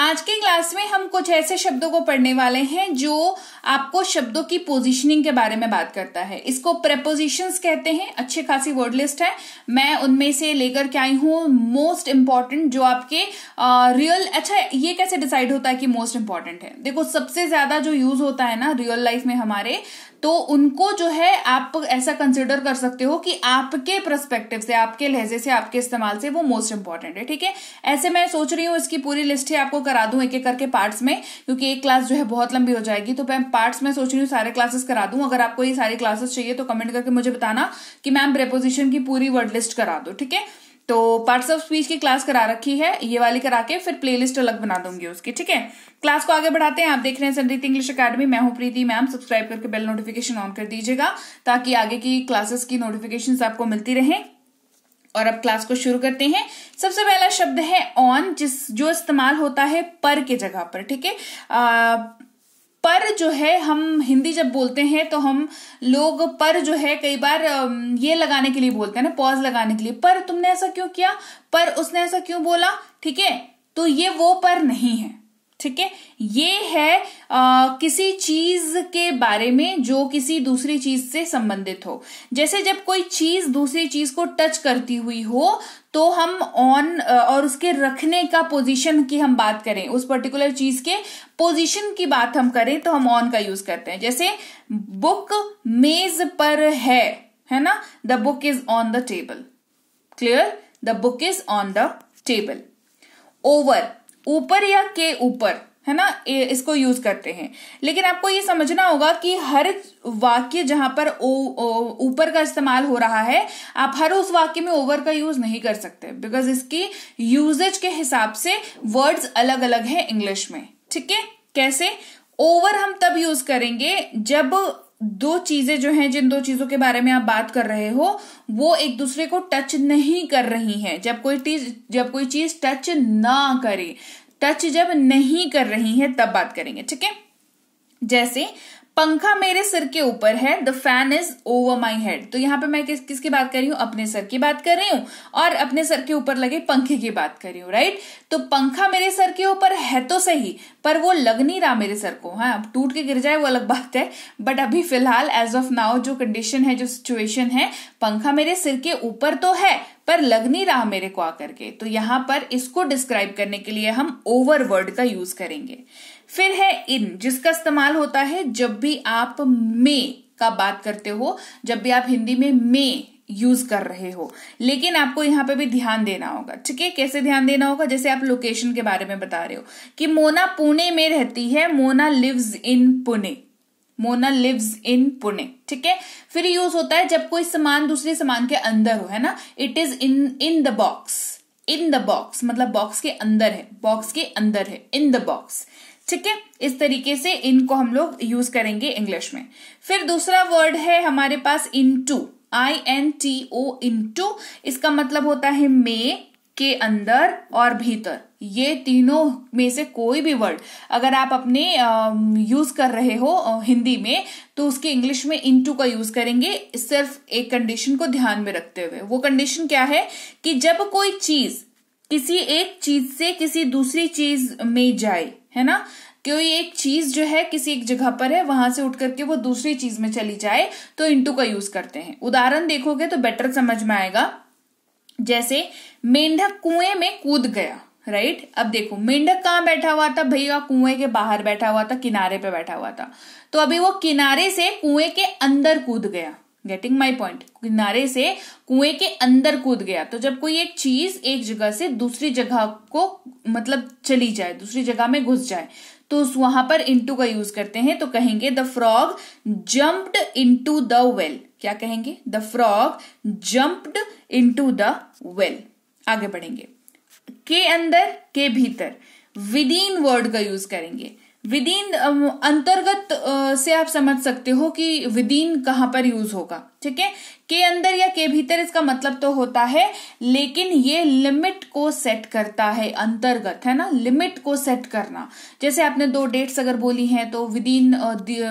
आज के क्लास में हम कुछ ऐसे शब्दों को पढ़ने वाले हैं जो आपको शब्दों की पोजीशनिंग के बारे में बात करता है इसको प्रेपोजिशंस कहते हैं अच्छे खासी वर्ड लिस्ट है मैं उनमें से लेकर के आई हूं मोस्ट इंपॉर्टेंट जो आपके रियल uh, अच्छा ये कैसे डिसाइड होता है कि मोस्ट इंपॉर्टेंट है देखो सबसे ज्यादा जो यूज होता है ना रियल लाइफ में हमारे तो उनको जो है आप ऐसा कंसिडर कर सकते हो कि आपके प्रस्पेक्टिव से आपके लहजे से आपके इस्तेमाल से वो मोस्ट इंपॉर्टेंट है ठीक है ऐसे मैं सोच रही हूँ इसकी पूरी लिस्ट ही आपको करा दू एक एक करके पार्ट्स में क्योंकि एक क्लास जो है बहुत लंबी हो जाएगी तो मैं पार्ट्स में सोच रही हूँ सारे क्लासेस करा दू अगर आपको ये सारी क्लासेस चाहिए तो कमेंट करके मुझे बताना कि मैम प्रेपोजिशन की पूरी वर्ड लिस्ट करा दो ठीक है तो पार्ट्स ऑफ स्पीच की क्लास करा रखी है ये वाली करा के फिर प्लेलिस्ट अलग बना दूंगी उसकी ठीक है क्लास को आगे बढ़ाते हैं आप देख रहे हैं संदीप इंग्लिश अकेडमी मैं हूं प्रीति मैम सब्सक्राइब करके बेल नोटिफिकेशन ऑन कर दीजिएगा ताकि आगे की क्लासेस की नोटिफिकेशन आपको मिलती रहे और अब क्लास को शुरू करते हैं सबसे पहला शब्द है ऑन जिस जो इस्तेमाल होता है पर के जगह पर ठीक है पर जो है हम हिंदी जब बोलते हैं तो हम लोग पर जो है कई बार ये लगाने के लिए बोलते हैं ना पॉज लगाने के लिए पर तुमने ऐसा क्यों किया पर उसने ऐसा क्यों बोला ठीक है तो ये वो पर नहीं है ठीक है ये है आ, किसी चीज के बारे में जो किसी दूसरी चीज से संबंधित हो जैसे जब कोई चीज दूसरी चीज को टच करती हुई हो तो हम ऑन और उसके रखने का पोजीशन की हम बात करें उस पर्टिकुलर चीज के पोजीशन की बात हम करें तो हम ऑन का यूज करते हैं जैसे बुक मेज पर है है ना the book is on the table clear the book is on the table over ऊपर या के ऊपर है ना इसको यूज करते हैं लेकिन आपको ये समझना होगा कि हर वाक्य जहां पर ऊपर का इस्तेमाल हो रहा है आप हर उस वाक्य में ओवर का यूज नहीं कर सकते बिकॉज इसकी यूजेज के हिसाब से वर्ड्स अलग अलग हैं इंग्लिश में ठीक है कैसे ओवर हम तब यूज करेंगे जब दो चीजें जो हैं जिन दो चीजों के बारे में आप बात कर रहे हो वो एक दूसरे को टच नहीं कर रही हैं जब कोई चीज जब कोई चीज टच ना करे टच जब नहीं कर रही है तब बात करेंगे ठीक है जैसे पंखा मेरे सिर के ऊपर है the fan is over my head तो यहाँ पे मैं किस किसकी बात कर रही हूँ अपने सर की बात कर रही हूँ और अपने सर के ऊपर लगे पंखे की बात कर रही हूँ राइट तो पंखा मेरे सर के ऊपर है तो सही पर वो लग नहीं रहा मेरे सर को हाँ अब टूट के गिर जाए वो अलग बात है बट अभी फिलहाल एज ऑफ नाउ जो कंडीशन है जो सिचुएशन है पंखा मेरे सिर के ऊपर तो है पर लग नहीं रहा मेरे को आकर के तो यहां पर इसको डिस्क्राइब करने के लिए हम ओवर वर्ड का यूज करेंगे फिर है इन जिसका इस्तेमाल होता है जब भी आप मे का बात करते हो जब भी आप हिंदी में मे यूज कर रहे हो लेकिन आपको यहां पे भी ध्यान देना होगा ठीक है कैसे ध्यान देना होगा जैसे आप लोकेशन के बारे में बता रहे हो कि मोना पुणे में रहती है Mona lives in Pune Mona lives in Pune ठीक है फिर यूज होता है जब कोई सामान दूसरे सामान के अंदर हो है ना it is in in the box in the box मतलब बॉक्स के अंदर है बॉक्स के अंदर है इन द बॉक्स ठीक है इस तरीके से इनको हम लोग यूज करेंगे इंग्लिश में फिर दूसरा वर्ड है हमारे पास into I N T O into इसका मतलब होता है मे के अंदर और भीतर ये तीनों में से कोई भी वर्ड अगर आप अपने यूज कर रहे हो हिंदी में तो उसकी इंग्लिश में इनटू का यूज करेंगे सिर्फ एक कंडीशन को ध्यान में रखते हुए वो कंडीशन क्या है कि जब कोई चीज किसी एक चीज से किसी दूसरी चीज में जाए है ना कोई एक चीज जो है किसी एक जगह पर है वहां से उठ करके वो दूसरी चीज में चली जाए तो इंटू का यूज करते हैं उदाहरण देखोगे तो बेटर समझ में आएगा जैसे मेंढक कुएं में कूद गया राइट right? अब देखो मेंढक कहाँ बैठा हुआ था भैया कुएं के बाहर बैठा हुआ था किनारे पे बैठा हुआ था तो अभी वो किनारे से कुएं के अंदर कूद गया गेटिंग माई पॉइंट किनारे से कुएं के अंदर कूद गया तो जब कोई एक चीज एक जगह से दूसरी जगह को मतलब चली जाए दूसरी जगह में घुस जाए तो उस वहां पर इंटू का यूज करते हैं तो कहेंगे the frog jumped into the well क्या कहेंगे the frog jumped into the well आगे बढ़ेंगे के अंदर के भीतर विद इन वर्ड का यूज करेंगे विदीन अंतर्गत से आप समझ सकते हो कि विदीन कहाँ पर यूज होगा ठीक है के अंदर या के भीतर इसका मतलब तो होता है लेकिन ये लिमिट को सेट करता है अंतर्गत है ना लिमिट को सेट करना जैसे आपने दो डेट्स अगर बोली हैं तो विद इन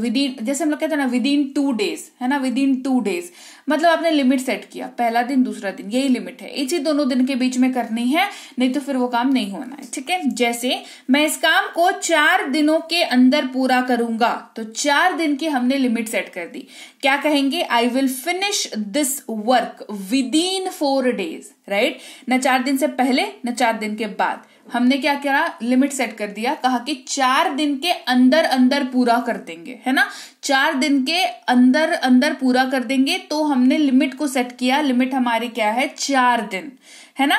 विद इन जैसे हम लोग कहते हैं ना विद इन टू डेज है ना विद इन टू डेज मतलब आपने लिमिट सेट किया पहला दिन दूसरा दिन यही लिमिट है इसी दोनों दिन के बीच में करनी है नहीं तो फिर वो काम नहीं होना है ठीक है जैसे मैं इस काम को चार दिनों के अंदर पूरा करूंगा तो चार दिन की हमने लिमिट सेट कर दी क्या कहेंगे I will finish this work within four days right न चार दिन से पहले न चार दिन के बाद हमने क्या करा लिमिट सेट कर दिया कहा कि चार दिन के अंदर अंदर पूरा कर देंगे है ना चार दिन के अंदर अंदर पूरा कर देंगे तो हमने लिमिट को सेट किया लिमिट हमारी क्या है चार दिन है ना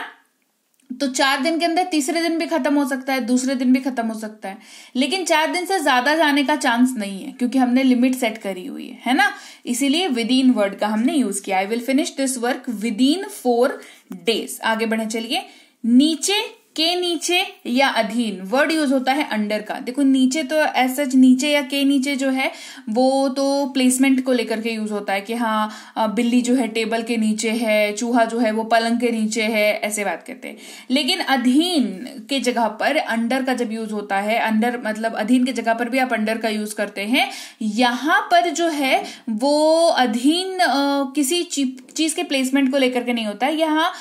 तो चार दिन के अंदर तीसरे दिन भी खत्म हो सकता है दूसरे दिन भी खत्म हो सकता है लेकिन चार दिन से ज्यादा जाने का चांस नहीं है क्योंकि हमने लिमिट सेट करी हुई है है ना इसीलिए विद इन वर्ड का हमने यूज किया I will finish this work within four days आगे बढ़े चलिए नीचे के नीचे या अधीन वर्ड यूज होता है अंडर का देखो नीचे तो ऐसा नीचे या के नीचे जो है वो तो प्लेसमेंट को लेकर के यूज होता है कि हाँ बिल्ली जो है टेबल के नीचे है चूहा जो है वो पलंग के नीचे है ऐसे बात करते हैं लेकिन अधीन के जगह पर अंडर का जब यूज होता है अंडर मतलब अधीन के जगह पर भी आप अंडर का यूज करते हैं यहां पर जो है वो अधीन किसी चीज के प्लेसमेंट को लेकर के नहीं होता है यहाँ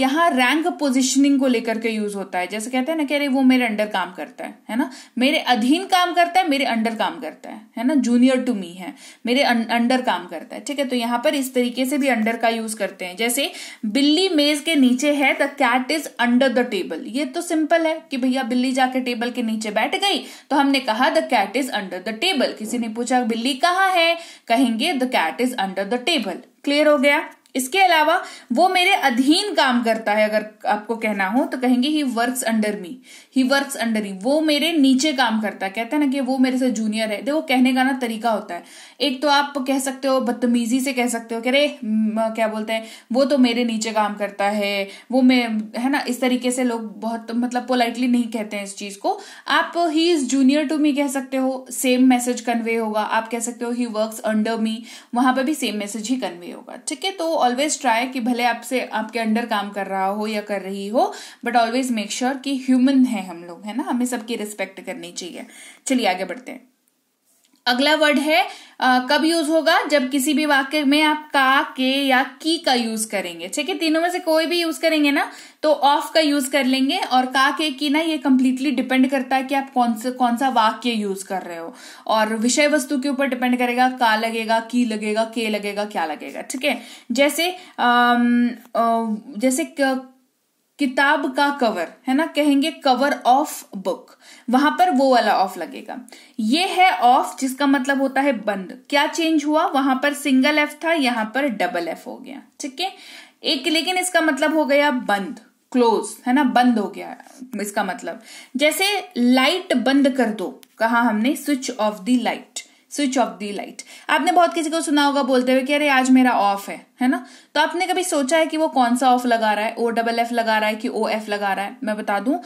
यहाँ रैंक पोजिशनिंग को लेकर के यूज होता है जैसे कहते हैं ना कह रहे वो मेरे अंडर काम करता है है ना मेरे अधीन काम करता है मेरे अंडर काम करता है है ना जूनियर टू मी है मेरे अं, अंडर काम करता है ठीक है तो यहाँ पर इस तरीके से भी अंडर का यूज करते हैं जैसे बिल्ली मेज के नीचे है the cat is under the table ये तो सिंपल है कि भैया बिल्ली जाके टेबल के नीचे बैठ गई तो हमने कहा the cat is under the table किसी ने पूछा बिल्ली कहाँ है कहेंगे the cat is under the table clear हो गया इसके अलावा वो मेरे अधीन काम करता है अगर आपको कहना हो तो कहेंगे he work under me he work under ही वो मेरे नीचे काम करता है कहते हैं ना कि वो मेरे से जूनियर है देखो कहने का ना तरीका होता है एक तो आप कह सकते हो बदतमीजी से कह सकते हो कि अरे क्या बोलते हैं वो तो मेरे नीचे काम करता है वो मैं है ना इस तरीके से लोग बहुत मतलब पोलाइटली नहीं कहते हैं इस चीज को आप he is junior to me कह सकते हो सेम मैसेज कन्वे होगा आप कह सकते हो ही वर्क अंडर मी वहां पर भी सेम मैसेज ही कन्वे होगा ठीक है तो ऑलवेज ट्राई कि भले आपसे आपके अंडर काम कर रहा हो या कर रही हो बट ऑलवेज मेक श्योर कि ह्यूमन है हम लोग है ना हमें सबकी रिस्पेक्ट करनी चाहिए चलिए आगे बढ़ते हैं अगला वर्ड है आ, कब यूज होगा जब किसी भी वाक्य में आप का के या की का यूज करेंगे ठीक है तीनों में से कोई भी यूज करेंगे ना तो ऑफ का यूज कर लेंगे और का के की ना ये कंप्लीटली डिपेंड करता है कि आप कौन सा कौन सा वाक्य यूज कर रहे हो और विषय वस्तु के ऊपर डिपेंड करेगा का लगेगा की लगेगा के लगेगा क्या लगेगा ठीक है जैसे आ, जैसे किताब का कवर है ना कहेंगे कवर ऑफ बुक वहां पर वो वाला ऑफ लगेगा ये है ऑफ जिसका मतलब होता है बंद क्या चेंज हुआ वहां पर सिंगल एफ था यहां पर डबल एफ हो गया ठीक है एक लेकिन इसका मतलब हो गया बंद क्लोज है ना बंद हो गया इसका मतलब जैसे लाइट बंद कर दो कहा हमने switch off the light switch off the light आपने बहुत किसी को सुना होगा बोलते हुए कि अरे आज मेरा ऑफ है है ना तो आपने कभी सोचा है कि वो कौन सा ऑफ लगा रहा है ओ डबल एफ लगा रहा है कि ओ एफ लगा रहा है मैं बता दूं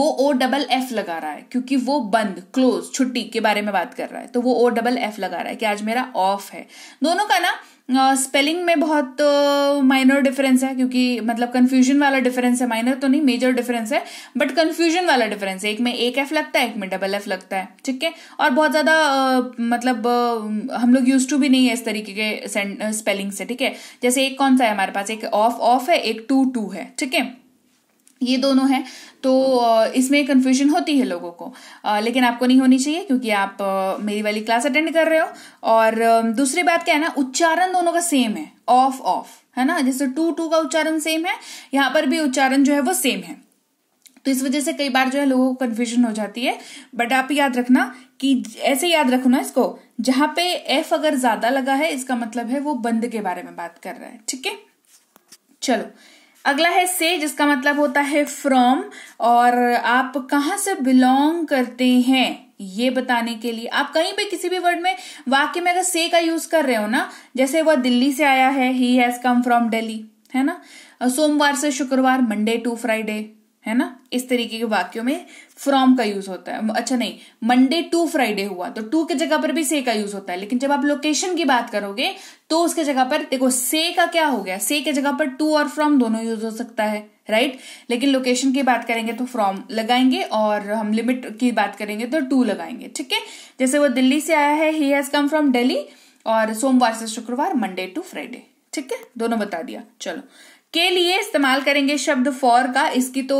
वो ओ डबल एफ लगा रहा है क्योंकि वो बंद क्लोज छुट्टी के बारे में बात कर रहा है तो वो ओ डबल एफ लगा रहा है कि आज मेरा ऑफ है दोनों का ना स्पेलिंग uh, में बहुत माइनर uh, डिफरेंस है क्योंकि मतलब कंफ्यूजन वाला डिफरेंस है माइनर तो नहीं मेजर डिफरेंस है बट कंफ्यूजन वाला डिफरेंस है एक में एक एफ लगता है एक में डबल एफ लगता है ठीक है और बहुत ज़्यादा uh, मतलब uh, हम लोग यूज टू भी नहीं है इस तरीके के स्पेलिंग uh, से ठीक है जैसे एक कौन सा है हमारे पास एक ऑफ ऑफ है एक टू टू है ठीक है ये दोनों हैं तो इसमें कन्फ्यूजन होती है लोगों को लेकिन आपको नहीं होनी चाहिए क्योंकि आप मेरी वाली क्लास अटेंड कर रहे हो और दूसरी बात क्या है ना उच्चारण दोनों का सेम है ऑफ ऑफ है ना जैसे टू टू का उच्चारण सेम है यहां पर भी उच्चारण जो है वो सेम है तो इस वजह से कई बार जो है लोगों को कन्फ्यूजन हो जाती है बट आप याद रखना कि ऐसे याद रखो ना इसको जहां पे एफ अगर ज्यादा लगा है इसका मतलब है वो बंद के बारे में बात कर रहा है ठीक है चलो अगला है से जिसका मतलब होता है फ्रॉम और आप कहां से बिलोंग करते हैं ये बताने के लिए आप कहीं पे किसी भी वर्ड में वाक्य में अगर से का यूज कर रहे हो ना जैसे वह दिल्ली से आया है he has come from Delhi है ना सोमवार से शुक्रवार मंडे टू फ्राइडे है ना इस तरीके के वाक्यों में फ्रॉम का यूज होता है अच्छा नहीं मंडे टू फ्राइडे हुआ तो टू के जगह पर भी से का यूज होता है लेकिन जब आप लोकेशन की बात करोगे तो उसके जगह पर देखो से का क्या हो गया से के जगह पर टू और फ्रॉम दोनों यूज हो सकता है राइट लेकिन लोकेशन की बात करेंगे तो फ्रॉम लगाएंगे और हम लिमिट की बात करेंगे तो टू लगाएंगे ठीक है जैसे वो दिल्ली से आया है he has come from Delhi और सोमवार से शुक्रवार मंडे टू फ्राइडे ठीक है दोनों बता दिया चलो के लिए इस्तेमाल करेंगे शब्द फॉर का इसकी तो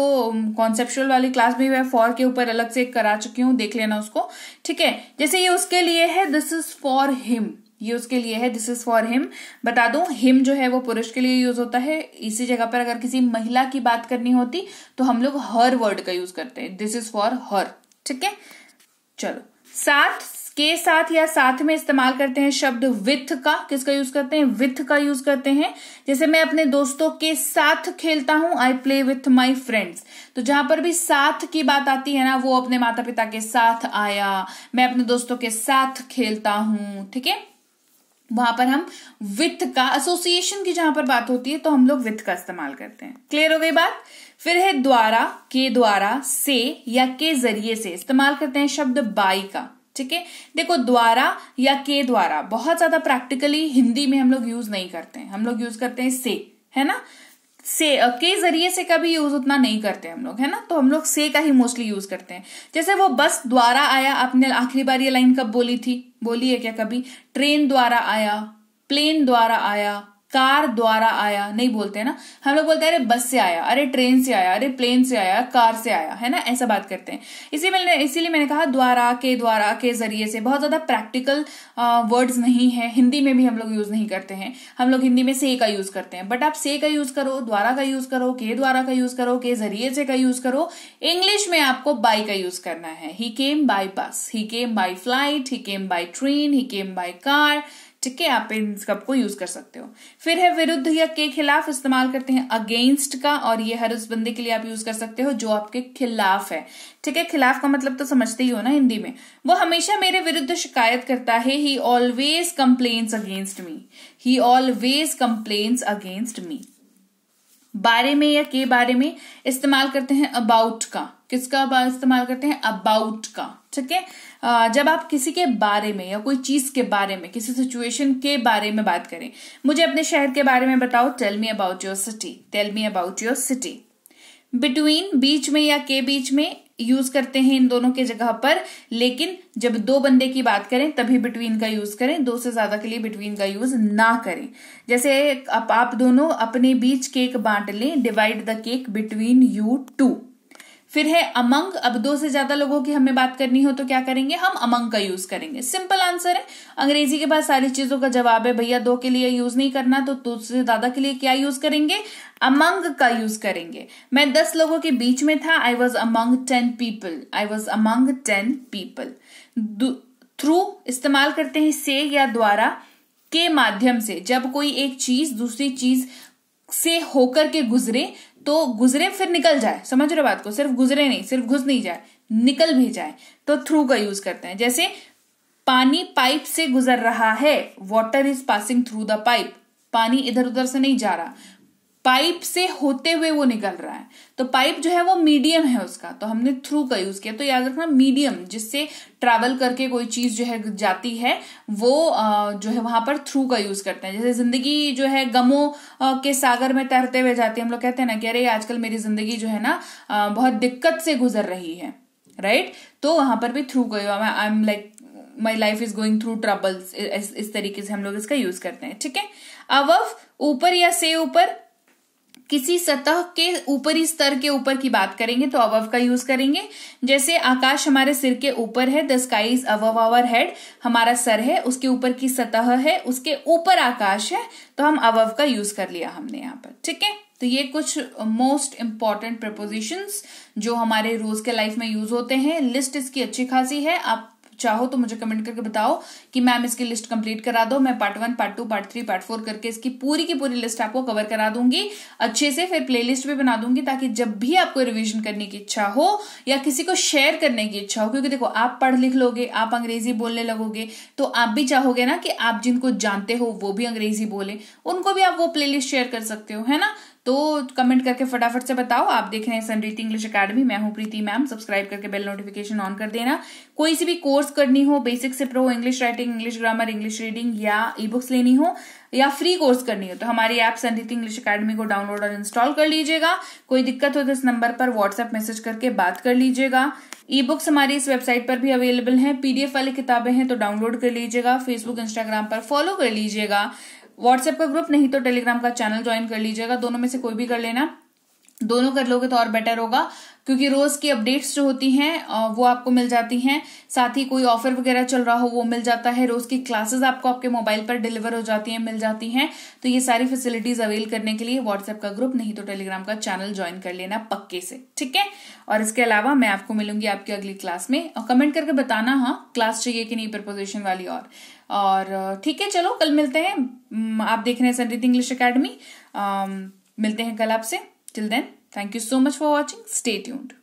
कॉन्सेप्चुअल वाली क्लास में मैं फॉर के ऊपर अलग से करा चुकी हूं देख लेना उसको ठीक है जैसे ये उसके लिए है दिस इज फॉर हिम ये उसके लिए है दिस इज फॉर हिम बता दू हिम जो है वो पुरुष के लिए यूज होता है इसी जगह पर अगर किसी महिला की बात करनी होती तो हम लोग हर वर्ड का यूज करते हैं दिस इज फॉर हर ठीक है चलो साथ के साथ या साथ में इस्तेमाल करते हैं शब्द विथ का किसका यूज करते हैं विथ का यूज करते हैं जैसे मैं अपने दोस्तों के साथ खेलता हूं I play with my friends तो जहां पर भी साथ की बात आती है ना वो अपने माता पिता के साथ आया मैं अपने दोस्तों के साथ खेलता हूं ठीक है वहां पर हम विथ का एसोसिएशन की जहां पर बात होती है तो हम लोग विथ का इस्तेमाल करते हैं क्लियर हो गई बात फिर है द्वारा के द्वारा से या के जरिए से इस्तेमाल करते हैं शब्द बाई का ठीक है देखो द्वारा या के द्वारा बहुत ज्यादा प्रैक्टिकली हिंदी में हम लोग यूज नहीं करते हैं हम लोग यूज करते हैं से है ना से के जरिए से कभी यूज उतना नहीं करते हम लोग है ना तो हम लोग से का ही मोस्टली यूज करते हैं जैसे वो बस द्वारा आया आपने आखिरी बार ये लाइन कब बोली थी बोली है क्या कभी ट्रेन द्वारा आया प्लेन द्वारा आया कार द्वारा आया नहीं बोलते हैं ना हम लोग बोलते हैं अरे बस से आया अरे ट्रेन से आया अरे प्लेन से आया कार से आया है ना ऐसा बात करते हैं इसी मैंने इसीलिए मैंने कहा द्वारा के द्वारा के जरिए से बहुत ज्यादा प्रैक्टिकल वर्ड्स नहीं है हिंदी में भी हम लोग यूज नहीं करते हैं हम लोग हिंदी में से का यूज करते हैं बट आप से का यूज करो द्वारा का यूज करो के द्वारा का यूज करो के जरिए से का यूज करो इंग्लिश में आपको बाई का यूज करना है ही came by bus he came by flight he came by train he came by car ठीक है आप इन सब को यूज कर सकते हो फिर है विरुद्ध या के खिलाफ इस्तेमाल करते हैं अगेंस्ट का और ये हर उस बंदे के लिए आप यूज कर सकते हो जो आपके खिलाफ है ठीक है खिलाफ का मतलब तो समझते ही हो ना हिंदी में वो हमेशा मेरे विरुद्ध शिकायत करता है he always complains against me he always complains against me बारे में या के बारे में इस्तेमाल करते हैं अबाउट का किसका इस्तेमाल करते हैं अबाउट का ठीक है जब आप किसी के बारे में या कोई चीज के बारे में किसी सिचुएशन के बारे में बात करें मुझे अपने शहर के बारे में बताओ tell me about your city tell me about your city between बीच में या के बीच में यूज करते हैं इन दोनों के जगह पर लेकिन जब दो बंदे की बात करें तभी बिटवीन का यूज करें दो से ज्यादा के लिए बिटवीन का यूज ना करें जैसे आप, आप दोनों अपने बीच केक बांट लें divide the cake between you two फिर है अमंग अब दो से ज्यादा लोगों की हमें बात करनी हो तो क्या करेंगे हम अमंग का यूज करेंगे सिंपल आंसर है अंग्रेजी के पास सारी चीजों का जवाब है भैया दो के लिए यूज नहीं करना तो दो से ज्यादा के लिए क्या यूज करेंगे अमंग का यूज करेंगे मैं दस लोगों के बीच में था I was among ten people I was among ten people through इस्तेमाल करते हैं से या द्वारा के माध्यम से जब कोई एक चीज दूसरी चीज से होकर के गुजरे तो गुजरे फिर निकल जाए समझ रहे बात को सिर्फ गुजरे नहीं सिर्फ घुस नहीं जाए निकल भी जाए तो थ्रू का यूज करते हैं जैसे पानी पाइप से गुजर रहा है water is passing through the pipe पानी इधर उधर से नहीं जा रहा पाइप से होते हुए वो निकल रहा है तो पाइप जो है वो मीडियम है उसका तो हमने थ्रू का यूज किया तो याद रखना मीडियम जिससे ट्रैवल करके कोई चीज जो है जाती है वो जो है वहां पर थ्रू का यूज करते हैं जैसे जिंदगी जो है गमों के सागर में तैरते हुए जाती है हम लोग कहते हैं ना कि अरे आजकल मेरी जिंदगी जो है ना बहुत दिक्कत से गुजर रही है राइट तो वहां पर भी थ्रू का I am like my life is going through troubles इस तरीके से हम लोग इसका यूज करते हैं ठीक है अवव ऊपर या से ऊपर किसी सतह के ऊपरी स्तर के ऊपर की बात करेंगे तो अवव का यूज करेंगे जैसे आकाश हमारे सिर के ऊपर है the skies above our head हमारा सर है उसके ऊपर की सतह है उसके ऊपर आकाश है तो हम अवव का यूज कर लिया हमने यहाँ पर ठीक है तो ये कुछ मोस्ट इंपॉर्टेंट प्रपोजिशंस जो हमारे रोज के लाइफ में यूज होते हैं लिस्ट इसकी अच्छी खासी है आप चाहो तो मुझे कमेंट करके बताओ कि मैम इसकी लिस्ट कंप्लीट करा दो मैं part one part two part three part four करके इसकी पूरी की पूरी लिस्ट आपको कवर करा दूंगी अच्छे से फिर प्लेलिस्ट भी बना दूंगी ताकि जब भी आपको रिविजन करने की इच्छा हो या किसी को शेयर करने की इच्छा हो क्योंकि देखो आप पढ़ लिख लोगे आप अंग्रेजी बोलने लगोगे तो आप भी चाहोगे ना कि आप जिनको जानते हो वो भी अंग्रेजी बोले उनको भी आप वो प्ले शेयर कर सकते हो है ना तो कमेंट करके फटाफट से बताओ आप देख रहे हैं सनरीति इंग्लिश अकेडमी मैं हूं प्रीति मैम सब्सक्राइब करके बेल नोटिफिकेशन ऑन कर देना कोई सी भी कोर्स करनी हो बेसिक से pro English writing English grammar English reading या ई बुक्स लेनी हो या फ्री कोर्स करनी हो तो हमारी ऐप रीति इंग्लिश अकेडमी को डाउनलोड और इंस्टॉल कर लीजिएगा कोई दिक्कत हो तो इस नंबर पर व्हाट्सएप मैसेज करके बात कर लीजिएगा ई बुक्स हमारी इस वेबसाइट पर भी अवेलेबल है पीडीएफ वाली किताबें हैं तो डाउनलोड कर लीजिएगा फेसबुक इंस्टाग्राम पर फॉलो कर लीजिएगा व्हाट्सएप का ग्रुप नहीं तो टेलीग्राम का चैनल ज्वाइन कर लीजिएगा दोनों में से कोई भी कर लेना दोनों कर लोगे तो और बेटर होगा क्योंकि रोज की अपडेट्स जो होती हैं वो आपको मिल जाती हैं साथ ही कोई ऑफर वगैरह चल रहा हो वो मिल जाता है रोज की क्लासेस आपको आपके मोबाइल पर डिलीवर हो जाती हैं मिल जाती हैं तो ये सारी फैसिलिटीज अवेल करने के लिए व्हाट्सएप का ग्रुप नहीं तो टेलीग्राम का चैनल ज्वाइन कर लेना पक्के से ठीक है और इसके अलावा मैं आपको मिलूंगी आपकी अगली क्लास में और कमेंट करके बताना हाँ क्लास चाहिए कि नहीं प्रपोजिशन वाली और और ठीक है चलो कल मिलते हैं आप देख रहे हैं संदीत इंग्लिश अकेडमी मिलते हैं कल आपसे Till then, thank you so much for watching. Stay tuned.